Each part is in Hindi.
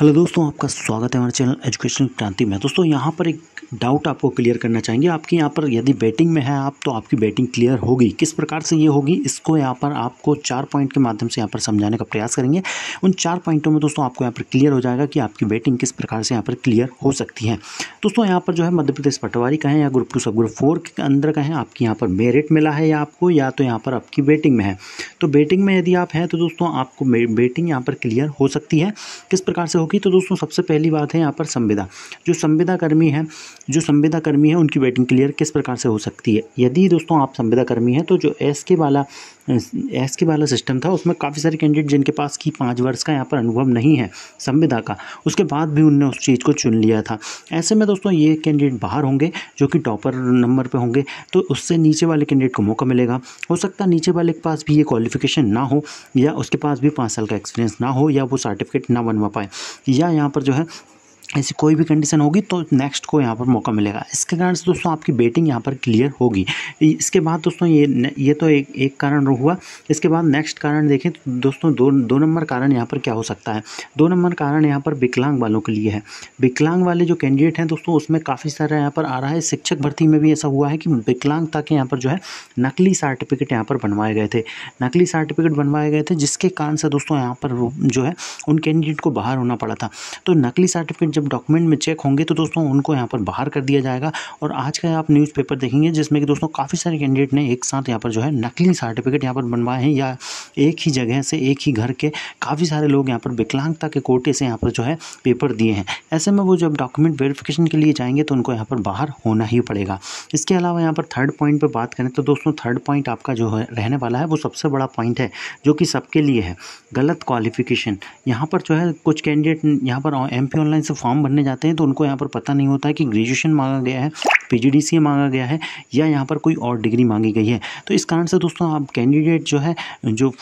हेलो दोस्तों आपका स्वागत है हमारे चैनल एजुकेशन क्रांति में दोस्तों यहाँ पर एक डाउट आपको क्लियर करना चाहेंगे आपके यहाँ पर यदि बैटिंग में है आप तो आपकी बैटिंग क्लियर होगी किस प्रकार से ये होगी इसको यहाँ पर आपको चार पॉइंट के माध्यम से यहाँ पर समझाने का प्रयास करेंगे उन चार पॉइंटों में दोस्तों आपको यहाँ पर क्लियर हो जाएगा कि आपकी बैटिंग किस प्रकार से यहाँ पर क्लियर हो सकती है दोस्तों यहाँ पर जो है मध्य प्रदेश पटवारी का है या ग्रुप टू सब ग्रुप फोर के अंदर का है आपके यहाँ पर मेरिट मिला है या आपको या तो यहाँ पर आपकी बैटिंग में है तो बैटिंग में यदि आप हैं तो दोस्तों आपको बैटिंग यहाँ पर क्लियर हो सकती है किस प्रकार से होगी तो दोस्तों सबसे पहली बात है यहाँ पर संविदा जो संविदा कर्मी है जो संविदा कर्मी है उनकी वेटिंग क्लियर किस प्रकार से हो सकती है यदि दोस्तों आप संविदा कर्मी हैं तो जो एस के वाला एस के वाला सिस्टम था उसमें काफ़ी सारे कैंडिडेट जिनके पास की पाँच वर्ष का यहाँ पर अनुभव नहीं है संविदा का उसके बाद भी उनने उस चीज़ को चुन लिया था ऐसे में दोस्तों ये कैंडिडेट बाहर होंगे जो कि टॉपर नंबर पर होंगे तो उससे नीचे वाले कैंडिडेट को मौका मिलेगा हो सकता है नीचे वाले के पास भी ये क्वालिफिकेशन ना हो या उसके पास भी पाँच साल का एक्सपीरियंस ना हो या वो सर्टिफिकेट ना बनवा पाए या यहाँ पर जो है ऐसी कोई भी कंडीशन होगी तो नेक्स्ट को यहाँ पर मौका मिलेगा इसके कारण से दोस्तों आपकी बैटिंग यहाँ पर क्लियर होगी इसके बाद दोस्तों ये ये तो एक एक कारण हुआ इसके बाद नेक्स्ट कारण देखें तो दोस्तों दो दो नंबर कारण यहाँ पर क्या हो सकता है दो नंबर कारण यहाँ पर विकलांग वालों के लिए है विकलांग वाले जो कैंडिडेट हैं दोस्तों उसमें काफ़ी सारा यहाँ पर आ रहा है शिक्षक भर्ती में भी ऐसा हुआ है कि विकलांगता के यहाँ पर जो है नकली सर्टिफिकेट यहाँ पर बनवाए गए थे नकली सर्टिफिकेट बनवाए गए थे जिसके कारण से दोस्तों यहाँ पर जो है उन कैंडिडेट को बाहर होना पड़ा था तो नकली सर्टिफिकेट जब डॉक्यूमेंट में चेक होंगे तो दोस्तों उनको यहाँ पर बाहर कर दिया जाएगा और आज का आप न्यूज़पेपर देखेंगे जिसमें कि दोस्तों काफ़ी सारे कैंडिडेट ने एक साथ यहाँ पर जो है नकली सर्टिफिकेट यहाँ पर बनवाए हैं या एक ही जगह से एक ही घर के काफ़ी सारे लोग यहाँ पर विकलांगता के कोटे से यहाँ पर जो है पेपर दिए हैं ऐसे में वो जब डॉक्यूमेंट वेरिफिकेशन के लिए जाएंगे तो उनको यहाँ पर बाहर होना ही पड़ेगा इसके अलावा यहाँ पर थर्ड पॉइंट पर बात करें तो दोस्तों थर्ड पॉइंट आपका जो है रहने वाला है वो सबसे बड़ा पॉइंट है जो कि सबके लिए है गलत क्वालिफिकेशन यहाँ पर जो है कुछ कैंडिडेट यहाँ पर एम ऑनलाइन से फॉर्म फॉर्म भरने जाते हैं तो उनको यहाँ पर पता नहीं होता है कि ग्रेजुएशन मांगा गया है पी मांगा गया है या यहाँ पर कोई और डिग्री मांगी गई है तो इस कारण से दोस्तों आप कैंडिडेट जो है जो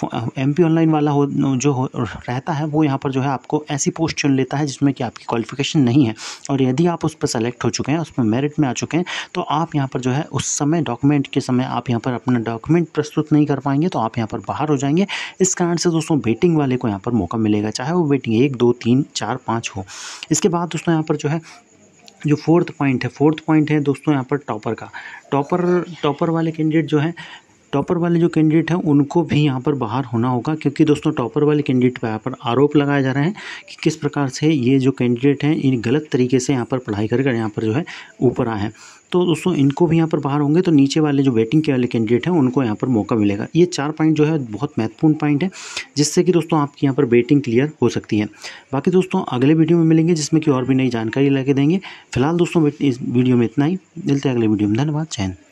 एम ऑनलाइन वाला हो जो हो, रहता है वो यहाँ पर जो है आपको ऐसी पोस्ट चुन लेता है जिसमें कि आपकी क्वालिफिकेशन नहीं है और यदि आप उस पर सेलेक्ट हो चुके हैं उसमें मेरिट में आ चुके हैं तो आप यहाँ पर जो है उस समय डॉक्यूमेंट के समय आप यहाँ पर अपना डॉक्यूमेंट प्रस्तुत नहीं कर पाएंगे तो आप यहाँ पर बाहर हो जाएंगे इस कारण से दोस्तों वेटिंग वाले को यहाँ पर मौका मिलेगा चाहे वो वेटिंग एक दो तीन चार पाँच हो इसके बाद बाद दोस्तों यहाँ पर जो है जो फोर्थ पॉइंट है फोर्थ पॉइंट है दोस्तों यहाँ पर टॉपर का टॉपर टॉपर वाले कैंडिडेट जो है टॉपर वाले जो कैंडिडेट हैं उनको भी यहाँ पर बाहर होना होगा क्योंकि दोस्तों टॉपर वाले कैंडिडेट पर यहाँ पर आरोप लगाया जा रहा है कि किस प्रकार से ये जो कैंडिडेट हैं इन गलत तरीके से यहाँ पर पढ़ाई कर कर यहाँ पर जो है ऊपर आए हैं तो दोस्तों इनको भी यहाँ पर बाहर होंगे तो नीचे वाले जो वेटिंग के वाले कैंडिडेट हैं उनको यहाँ पर मौका मिलेगा ये चार पॉइंट जो है बहुत महत्वपूर्ण पॉइंट है जिससे कि दोस्तों आपकी यहाँ पर वेटिंग क्लियर हो सकती है बाकी दोस्तों अगले वीडियो में मिलेंगे जिसमें कि और भी नई जानकारी लेके देंगे फिलहाल दोस्तों इस वीडियो में इतना ही मिलते हैं अगले वीडियो में धन्यवाद चैन